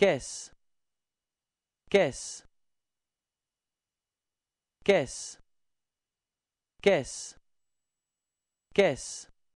Guess. Guess. Guess. Guess. Guess.